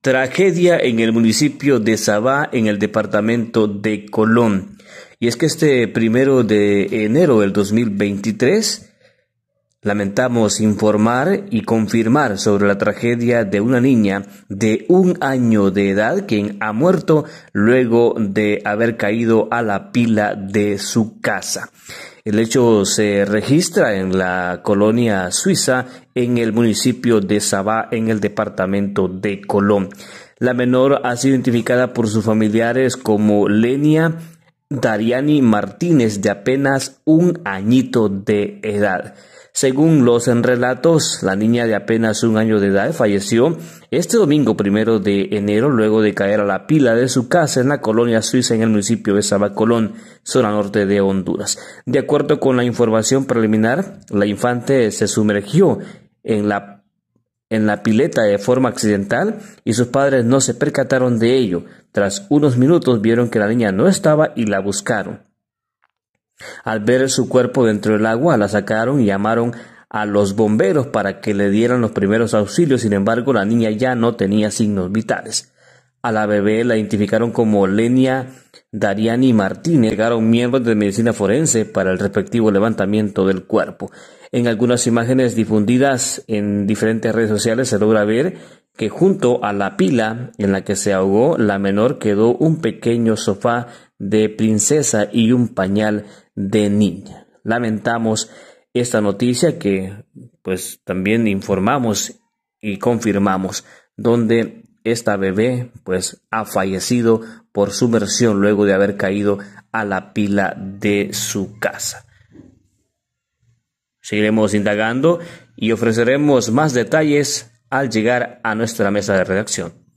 Tragedia en el municipio de Sabá, en el departamento de Colón. Y es que este primero de enero del 2023, Lamentamos informar y confirmar sobre la tragedia de una niña de un año de edad quien ha muerto luego de haber caído a la pila de su casa. El hecho se registra en la colonia suiza en el municipio de Sabá en el departamento de Colón. La menor ha sido identificada por sus familiares como Lenia Dariani Martínez de apenas un añito de edad. Según los relatos, la niña de apenas un año de edad falleció este domingo primero de enero luego de caer a la pila de su casa en la colonia suiza en el municipio de Sabacolón, zona norte de Honduras. De acuerdo con la información preliminar, la infante se sumergió en la en la pileta de forma accidental y sus padres no se percataron de ello. Tras unos minutos vieron que la niña no estaba y la buscaron. Al ver su cuerpo dentro del agua, la sacaron y llamaron a los bomberos para que le dieran los primeros auxilios. Sin embargo, la niña ya no tenía signos vitales. A la bebé la identificaron como Lenia Dariani Martínez. Llegaron miembros de medicina forense para el respectivo levantamiento del cuerpo. En algunas imágenes difundidas en diferentes redes sociales se logra ver que junto a la pila en la que se ahogó la menor quedó un pequeño sofá de princesa y un pañal de niña. Lamentamos esta noticia que pues también informamos y confirmamos donde esta bebé pues ha fallecido por sumersión luego de haber caído a la pila de su casa. Seguiremos indagando y ofreceremos más detalles al llegar a nuestra mesa de redacción.